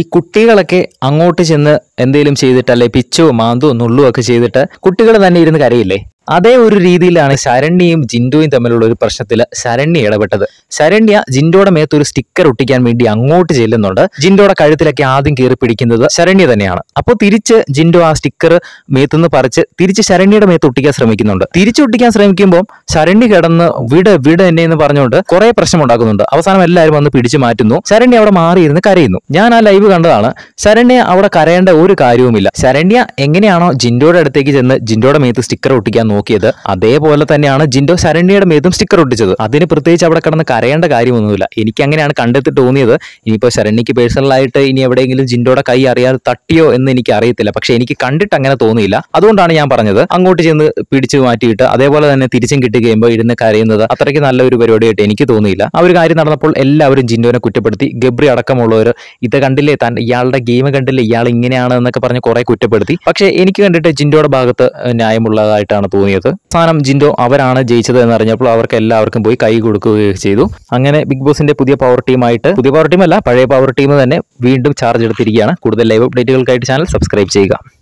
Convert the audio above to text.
ഈ കുട്ടികളൊക്കെ അങ്ങോട്ട് ചെന്ന് എന്തെങ്കിലും ചെയ്തിട്ട് അല്ലെ പിച്ചോ മാന്തോ നുള്ളോ ഒക്കെ ചെയ്തിട്ട് കുട്ടികൾ തന്നെ ഇരുന്ന് കരയില്ലേ അതേ ഒരു രീതിയിലാണ് ശരണ്യയും ജിൻഡോയും തമ്മിലുള്ള ഒരു പ്രശ്നത്തിൽ ശരണ്യ ഇടപെട്ടത് ശരണ്യ ജിൻഡോയുടെ മേത്ത് ഒരു സ്റ്റിക്കർ ഒട്ടിക്കാൻ വേണ്ടി അങ്ങോട്ട് ചെല്ലുന്നുണ്ട് ജിൻഡോയുടെ കഴുത്തിലൊക്കെ ആദ്യം കയറി പിടിക്കുന്നത് ശരണ്യ തന്നെയാണ് അപ്പോൾ തിരിച്ച് ജിൻഡോ ആ സ്റ്റിക്കർ മേത്തുനിന്ന് പറിച്ച് തിരിച്ച് ശരണ്യയുടെ മേത്ത് ഒട്ടിക്കാൻ ശ്രമിക്കുന്നുണ്ട് തിരിച്ചൊട്ടിക്കാൻ ശ്രമിക്കുമ്പോൾ ശരണ്യ കിടന്ന് വിട് വിട് എന്നെ എന്ന് പറഞ്ഞുകൊണ്ട് കുറെ പ്രശ്നം ഉണ്ടാക്കുന്നുണ്ട് അവസാനം എല്ലാവരും വന്ന് പിടിച്ചു മാറ്റുന്നു ശരണ്യ അവിടെ മാറിയിരുന്ന് കരയുന്നു ഞാൻ ആ ലൈവ് കണ്ടതാണ് ശരണ്യ അവിടെ കരയേണ്ട ഒരു കാര്യവുമില്ല ശരണ്യ എങ്ങനെയാണോ ജിൻഡോയുടെ അടുത്തേക്ക് ചെന്ന് ജിൻഡോയുടെ മേത്ത് സ്റ്റിക്കർ ഒട്ടിക്കാൻ നോക്കിയത് അതേപോലെ തന്നെയാണ് ജിൻഡോ ശരണ്യയുടെ മേതും സ്റ്റിക്കർ ഒട്ടിച്ചത് അതിന് പ്രത്യേകിച്ച് അവിടെ കിടന്ന് കരയേണ്ട കാര്യമൊന്നുമില്ല എനിക്ക് അങ്ങനെയാണ് കണ്ടെത്തി തോന്നിയത് ഇനിയിപ്പോൾ ശരണ്യക്ക് പേഴ്സണലായിട്ട് ഇനി എവിടെയെങ്കിലും ജിൻഡോയുടെ കൈ അറിയാതെ തട്ടിയോ എന്ന് എനിക്ക് അറിയത്തില്ല പക്ഷെ എനിക്ക് കണ്ടിട്ട് അങ്ങനെ തോന്നിയില്ല അതുകൊണ്ടാണ് ഞാൻ പറഞ്ഞത് അങ്ങോട്ട് ചെന്ന് പിടിച്ചു മാറ്റിയിട്ട് അതേപോലെ തന്നെ തിരിച്ചും കിട്ടുകയുമ്പോൾ ഇരുന്ന് കരയുന്നത് അത്രയ്ക്ക് നല്ലൊരു പരിപാടിയായിട്ട് എനിക്ക് തോന്നിയില്ല ആ ഒരു കാര്യം നടന്നപ്പോൾ എല്ലാവരും ജിൻഡോനെ കുറ്റപ്പെടുത്തി ഗബ്രി അടക്കമുള്ളവർ ഇത് കണ്ടില്ലേ താൻ ഇയാളുടെ ഗെയിം കണ്ടില്ലേ ഇയാൾ ഇങ്ങനെയാണ് എന്നൊക്കെ പറഞ്ഞ് കുറെ കുറ്റപ്പെടുത്തി പക്ഷേ എനിക്ക് കണ്ടിട്ട് ജിൻഡോയുടെ ഭാഗത്ത് ന്യായമുള്ളതായിട്ടാണ് തോന്നിയത് തോന്നിയത് അവസാനം ജിൻഡോ അവരാണ് ജയിച്ചത് എന്നറിഞ്ഞപ്പോൾ അവർക്ക് എല്ലാവർക്കും പോയി കൈ കൊടുക്കുകയൊക്കെ ചെയ്തു അങ്ങനെ ബിഗ് ബോസിന്റെ പുതിയ പവർ ടീമായിട്ട് പുതിയ പവർ ടീമല്ല പഴയ പവർ ടീം തന്നെ വീണ്ടും ചാർജ് എടുത്തിരിക്കുകയാണ് കൂടുതൽ ലൈവ് അപ്ഡേറ്റുകൾക്കായിട്ട് ചാനൽ സബ്സ്ക്രൈബ് ചെയ്യുക